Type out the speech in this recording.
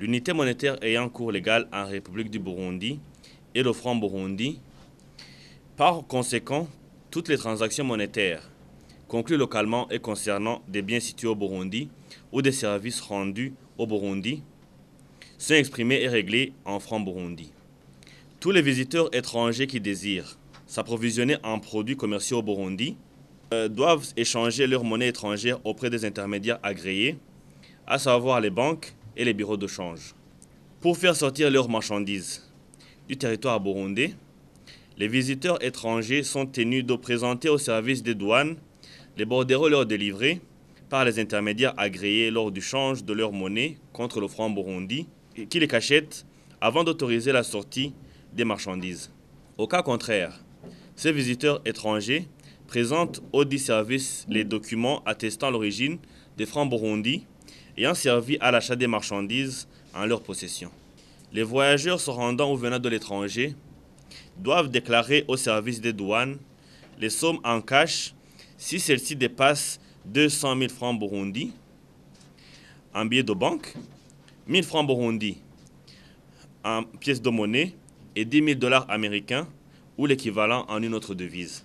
L'unité monétaire ayant cours légal en République du Burundi et le franc Burundi, par conséquent, toutes les transactions monétaires conclues localement et concernant des biens situés au Burundi ou des services rendus au Burundi sont exprimées et réglées en franc Burundi. Tous les visiteurs étrangers qui désirent s'approvisionner en produits commerciaux au Burundi euh, doivent échanger leur monnaie étrangère auprès des intermédiaires agréés, à savoir les banques, et les bureaux de change pour faire sortir leurs marchandises du territoire burundais. Les visiteurs étrangers sont tenus de présenter au service des douanes les bordereaux leur délivrés par les intermédiaires agréés lors du change de leur monnaie contre le franc burundi qui les cachette avant d'autoriser la sortie des marchandises. Au cas contraire, ces visiteurs étrangers présentent au dit service les documents attestant l'origine des francs burundis ayant servi à l'achat des marchandises en leur possession. Les voyageurs se rendant ou venant de l'étranger doivent déclarer au service des douanes les sommes en cash si celles-ci dépassent 200 000 francs burundi en billets de banque, 1 000 francs burundi en pièces de monnaie et 10 000 dollars américains ou l'équivalent en une autre devise.